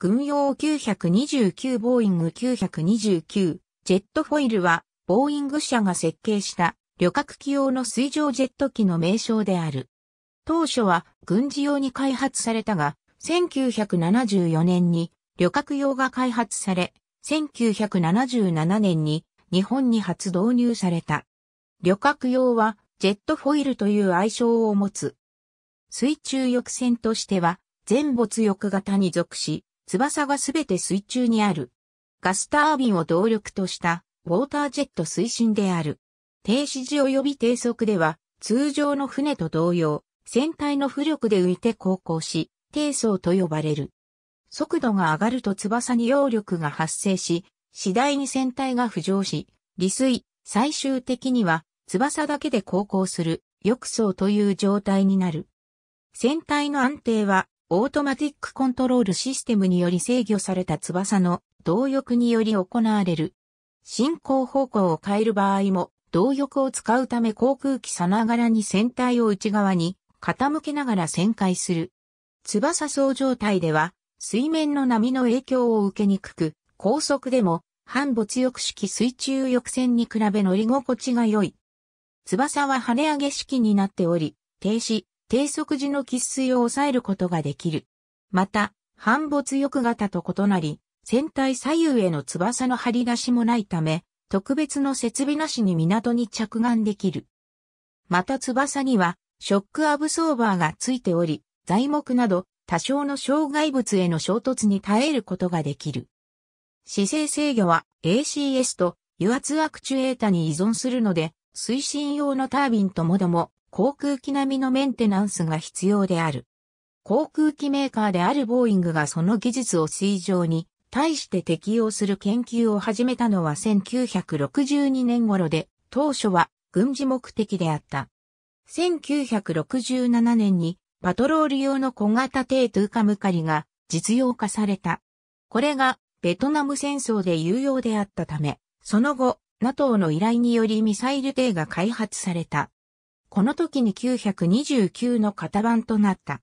軍用929ボーイング929ジェットフォイルは、ボーイング社が設計した旅客機用の水上ジェット機の名称である。当初は軍事用に開発されたが、1974年に旅客用が開発され、1977年に日本に初導入された。旅客用はジェットフォイルという愛称を持つ。水中翼船としては、全没翼型に属し、翼がすべて水中にある。ガスタービンを動力としたウォータージェット推進である。停止時及び低速では通常の船と同様、船体の浮力で浮いて航行し、低層と呼ばれる。速度が上がると翼に揚力が発生し、次第に船体が浮上し、離水、最終的には翼だけで航行する、翼層という状態になる。船体の安定はオートマティックコントロールシステムにより制御された翼の動力により行われる。進行方向を変える場合も、動力を使うため航空機さながらに船体を内側に傾けながら旋回する。翼層状態では、水面の波の影響を受けにくく、高速でも、反没翼式水中翼船に比べ乗り心地が良い。翼は跳ね上げ式になっており、停止、低速時の喫水を抑えることができる。また、反没翼型と異なり、船体左右への翼の張り出しもないため、特別の設備なしに港に着岸できる。また翼には、ショックアブソーバーがついており、材木など多少の障害物への衝突に耐えることができる。姿勢制御は ACS と油圧アクチュエータに依存するので、推進用のタービンともども航空機並みのメンテナンスが必要である。航空機メーカーであるボーイングがその技術を水上に対して適用する研究を始めたのは1962年頃で、当初は軍事目的であった。1967年にパトロール用の小型低トゥーカムカリが実用化された。これがベトナム戦争で有用であったため、その後、NATO の依頼によりミサイル艇が開発された。この時に929の型番となった。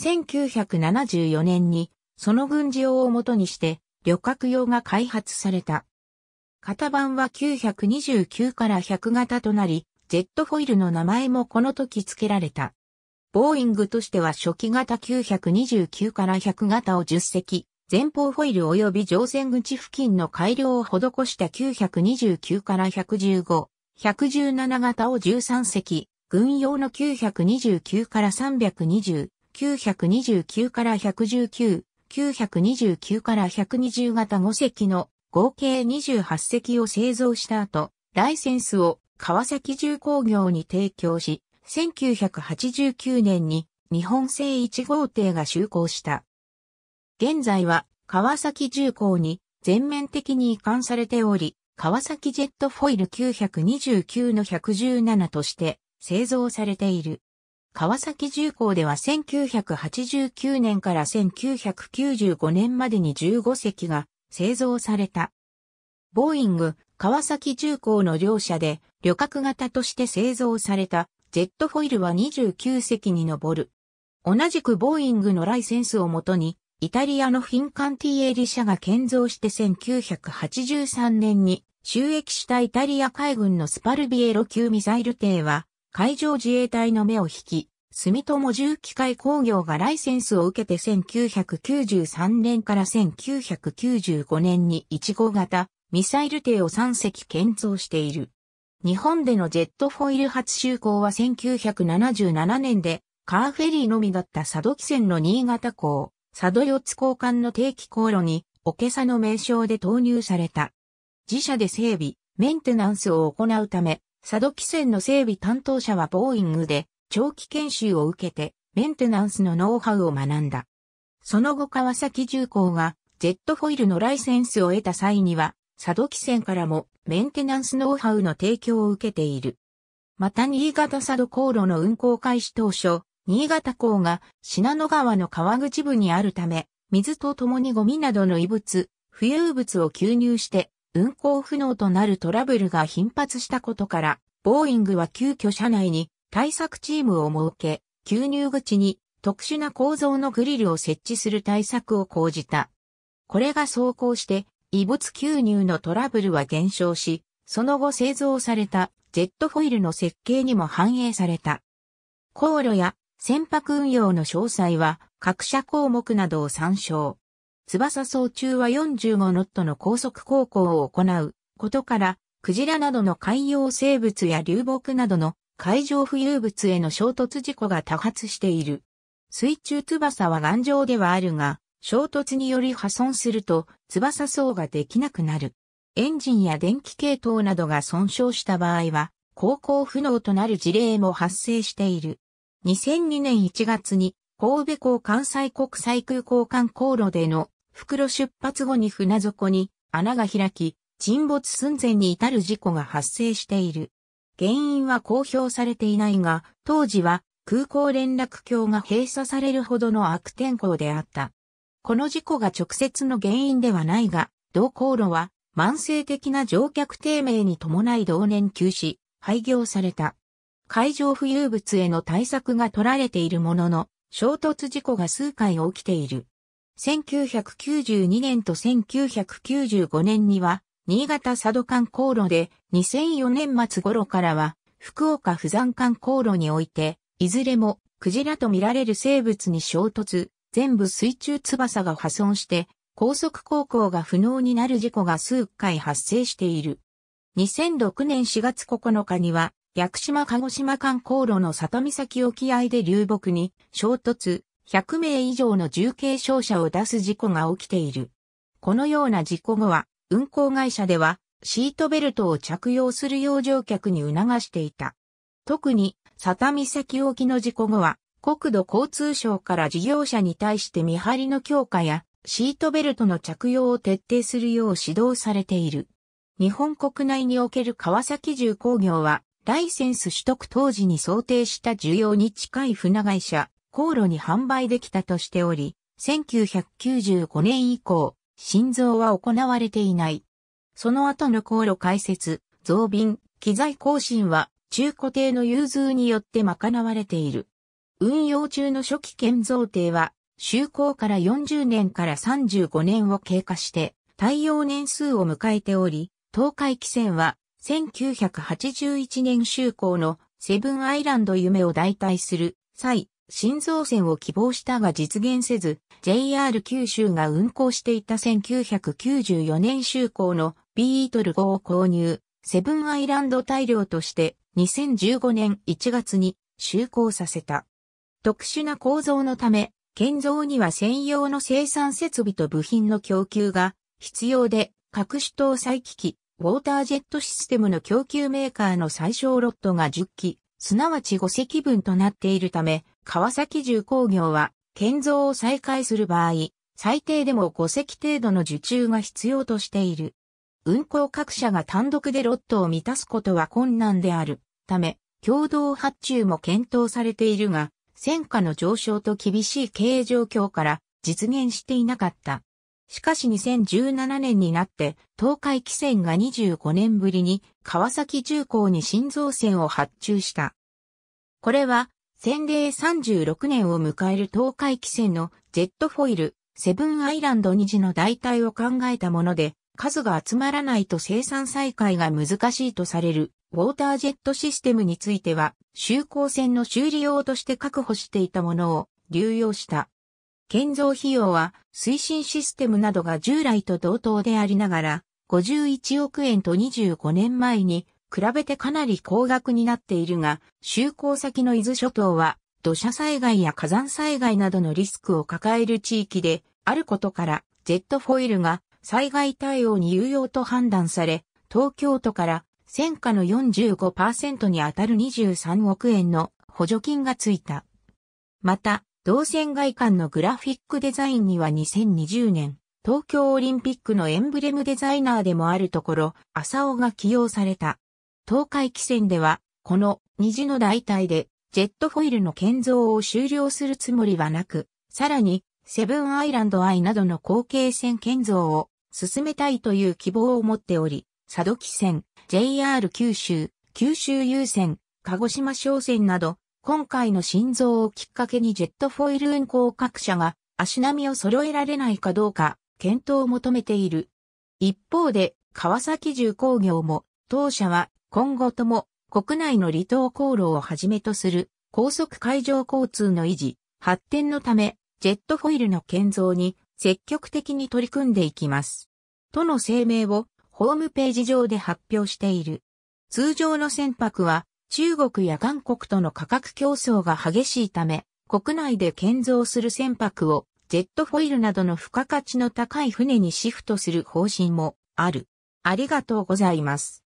1974年に、その軍事用をもとにして、旅客用が開発された。型番は929から100型となり、ジェットフォイルの名前もこの時付けられた。ボーイングとしては初期型929から100型を10隻、前方フォイル及び乗船口付近の改良を施した929から115、117型を13隻、軍用の929から320、929から119、929から120型5隻の合計28隻を製造した後、ライセンスを川崎重工業に提供し、1989年に日本製1号艇が就航した。現在は川崎重工に全面的に移管されており、川崎ジェットフォイル929の117として製造されている。川崎重工では1989年から1995年までに15隻が製造された。ボーイング、川崎重工の両社で旅客型として製造されたジェットフォイルは29隻に上る。同じくボーイングのライセンスをもとに、イタリアのフィンカンティエーリ社が建造して1983年に収益したイタリア海軍のスパルビエロ級ミサイル艇は、海上自衛隊の目を引き、住友重機械工業がライセンスを受けて1993年から1995年に1号型ミサイル艇を3隻建造している。日本でのジェットフォイル初就航は1977年で、カーフェリーのみだった佐渡汽船の新潟港、佐渡四つ交換の定期航路に、おけさの名称で投入された。自社で整備、メンテナンスを行うため、佐渡汽船の整備担当者はボーイングで長期研修を受けてメンテナンスのノウハウを学んだ。その後川崎重工がジェットフォイルのライセンスを得た際には佐渡汽船からもメンテナンスノウハウの提供を受けている。また新潟佐渡航路の運行開始当初、新潟港が信濃川の川口部にあるため、水と共にゴミなどの異物、浮遊物を吸入して運行不能となるトラブルが頻発したことから、ボーイングは急遽車内に対策チームを設け、吸入口に特殊な構造のグリルを設置する対策を講じた。これが走行して、異物吸入のトラブルは減少し、その後製造されたジェットフォイルの設計にも反映された。航路や船舶運用の詳細は各社項目などを参照。翼総中は45ノットの高速航行を行うことから、クジラなどの海洋生物や流木などの海上浮遊物への衝突事故が多発している。水中翼は頑丈ではあるが、衝突により破損すると翼層ができなくなる。エンジンや電気系統などが損傷した場合は、航行不能となる事例も発生している。2002年1月に神戸港関西国際空港間航路での袋出発後に船底に穴が開き、沈没寸前に至る事故が発生している。原因は公表されていないが、当時は空港連絡橋が閉鎖されるほどの悪天候であった。この事故が直接の原因ではないが、同航路は慢性的な乗客低迷に伴い同年休止、廃業された。海上浮遊物への対策が取られているものの、衝突事故が数回起きている。1992年と1995年には、新潟佐渡間航路で、2004年末頃からは、福岡不山間航路において、いずれも、クジラと見られる生物に衝突、全部水中翼が破損して、高速航行が不能になる事故が数回発生している。2006年4月9日には、薬島鹿児島間航路の里岬沖合で流木に衝突、100名以上の重軽傷者を出す事故が起きている。このような事故後は、運行会社では、シートベルトを着用するよう乗客に促していた。特に、佐田岬沖の事故後は、国土交通省から事業者に対して見張りの強化や、シートベルトの着用を徹底するよう指導されている。日本国内における川崎重工業は、ライセンス取得当時に想定した需要に近い船会社、航路に販売できたとしており、1995年以降、新造は行われていない。その後の航路開設、増便、機材更新は中古艇の融通によって賄われている。運用中の初期建造艇は、就航から40年から35年を経過して、対応年数を迎えており、東海汽船は、1981年就航のセブンアイランド夢を代替する際、新造船を希望したが実現せず、JR 九州が運行していた1994年就航のビートル号を購入、セブンアイランド大量として2015年1月に就航させた。特殊な構造のため、建造には専用の生産設備と部品の供給が必要で、各種搭載機器、ウォータージェットシステムの供給メーカーの最小ロットが10機、すなわち5隻分となっているため、川崎重工業は、建造を再開する場合、最低でも5隻程度の受注が必要としている。運行各社が単独でロットを満たすことは困難であるため、共同発注も検討されているが、戦火の上昇と厳しい経営状況から実現していなかった。しかし2017年になって、東海汽船が25年ぶりに川崎重工に新造船を発注した。これは洗礼36年を迎える東海汽船のジェットフォイル、セブンアイランド2次の代替を考えたもので、数が集まらないと生産再開が難しいとされる、ウォータージェットシステムについては、就航船の修理用として確保していたものを流用した。建造費用は、推進システムなどが従来と同等でありながら、51億円と25年前に比べてかなり高額になっているが、就航先の伊豆諸島は土砂災害や火山災害などのリスクを抱える地域であることから、ジェットフォイルが災害対応に有用と判断され、東京都から戦火の45%に当たる23億円の補助金がついた。また、同線外観のグラフィックデザインには2020年、東京オリンピックのエンブレムデザイナーでもあるところ、浅尾が起用された。東海汽船では、この虹の代替で、ジェットフォイルの建造を終了するつもりはなく、さらに、セブンアイランドアイなどの後継船建造を進めたいという希望を持っており、佐渡汽船、JR 九州、九州優先、鹿児島商船など、今回の新造をきっかけにジェットフォイル運航各社が足並みを揃えられないかどうか検討を求めている。一方で、川崎重工業も当社は今後とも国内の離島航路をはじめとする高速海上交通の維持、発展のため、ジェットフォイルの建造に積極的に取り組んでいきます。との声明をホームページ上で発表している。通常の船舶は中国や韓国との価格競争が激しいため、国内で建造する船舶をジェットフォイルなどの付加価値の高い船にシフトする方針もある。ありがとうございます。